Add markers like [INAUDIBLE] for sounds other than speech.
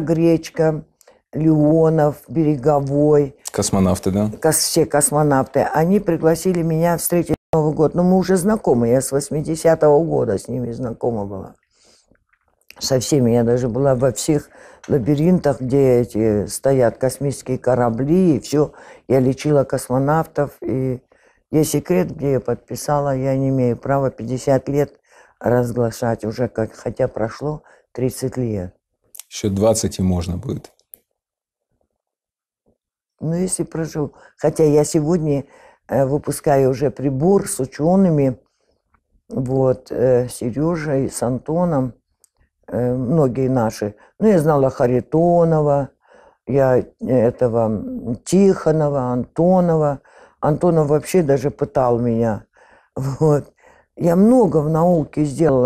Гречка, Леонов, Береговой. Космонавты, да? Кос, все космонавты. Они пригласили меня встретить Новый год. Но ну, мы уже знакомы, я с 80-го года с ними знакома была. Со всеми. Я даже была во всех лабиринтах, где эти стоят космические корабли и все. Я лечила космонавтов. И есть секрет, где я подписала, я не имею права 50 лет разглашать уже, как, хотя прошло 30 лет еще 20 и можно будет. Ну, если прожил. Хотя я сегодня э, выпускаю уже прибор с учеными, вот, э, Сережей, с Антоном, э, многие наши. Ну, я знала Харитонова, я этого Тихонова, Антонова. Антонов вообще даже пытал меня. [LAUGHS] Вот. Я много в науке сделала.